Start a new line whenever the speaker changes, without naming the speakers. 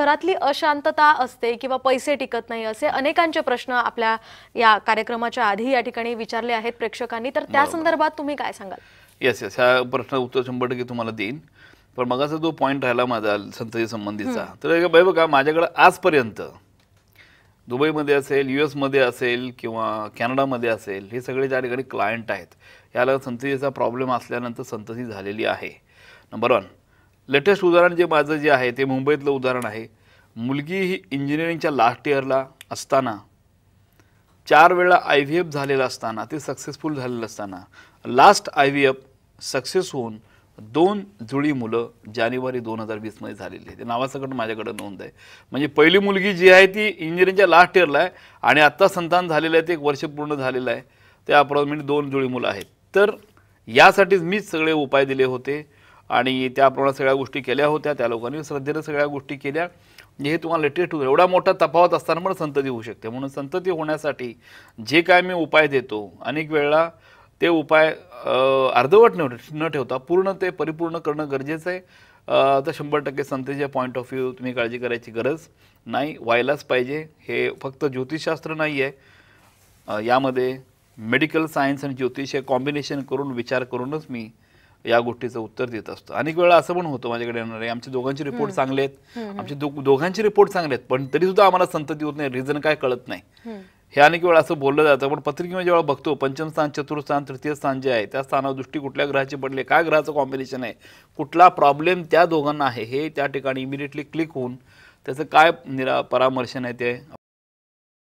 घरातली अशांतता असते किंवा पैसे टिकत नाही असे अनेकांचे प्रश्न आपल्या या कार्यक्रमाच्या आधी या ठिकाणी विचारले आहेत प्रेक्षकांनी तर त्या संदर्भात तुम्ही काय सांगाल येस येस ह्या प्रश्न उत्तर शंभर टक्के तुम्हाला देईन पण मगाचा जो पॉईंट राहिला माझा संतती संबंधीचा तर बाई बघा माझ्याकडे आजपर्यंत दुबईमध्ये असेल यू एसमध्ये असेल किंवा कॅनडामध्ये असेल हे सगळे ज्या ठिकाणी क्लायंट आहेत याला संततीचा प्रॉब्लेम असल्यानंतर संतती झालेली आहे नंबर वन लेटेस्ट उदाहरण जे माझं जे आहे ते मुंबईतलं उदाहरण आहे मुलगी ही इंजिनिअरिंगच्या लास्ट इयरला असताना चार वेळा आय व्ही एफ झालेला असताना ते सक्सेसफुल झालेलं असताना last I V F success होऊन दोन जुळी मुलं जानेवारी दोन हजार वीसमध्ये झालेली आहे ते नावासकट माझ्याकडे नोंद आहे म्हणजे पहिली मुलगी जी आहे ती इंजिनिअरिंगच्या लास्ट इयरला आहे आणि आत्ता संतान झालेलं आहे ते एक वर्ष पूर्ण झालेलं आहे त्या अप्रॉक्सिमेटली दोन जुळी मुलं आहेत तर यासाठीच मीच सगळे उपाय दिले होते आणि त्याप्रमाणे सगळ्या गोष्टी केल्या होत्या त्या लोकांनी श्रद्धेनं सगळ्या गोष्टी केल्या म्हणजे हे तुम्हाला लेटेस्ट होतं एवढा मोठा तफावत असताना पण संतती होऊ शकते म्हणून संतती होण्यासाठी जे काय मी उपाय देतो अनेक वेळेला ते उपाय अर्धवट न न ठेवता पूर्ण ते परिपूर्ण करणं गरजेचं आहे तर शंभर टक्के संतेच्या पॉईंट ऑफ व्ह्यू तुम्ही काळजी करायची गरज नाही व्हायलाच पाहिजे हे फक्त ज्योतिषशास्त्र नाही आहे यामध्ये मेडिकल सायन्स आणि ज्योतिष हे कॉम्बिनेशन करून विचार करूनच मी या गोष्टीचं उत्तर देत असतो अनेक वेळा असं पण होतं माझ्याकडे येणार आहे आमचे दोघांचे रिपोर्ट चांगले आहेत आमचे दोघांचे रिपोर्ट चांगले आहेत पण तरी सुद्धा आम्हाला संतती होत नाही रिझन काय कळत नाही हे अनेक वेळा असं बोललं जातं पण पत्रिकेमध्ये जेव्हा बघतो पंचम स्थान चतुर्थान तृतीय स्थान जे आहे त्या स्थानावर दृष्टी कुठल्या ग्रहाचे पडले काय ग्रहाचं कॉम्बिनेशन आहे कुठला प्रॉब्लेम त्या दोघांना आहे हे त्या ठिकाणी इमिडिएटली क्लिक होऊन त्याचं काय निरा परामर्शन आहे ते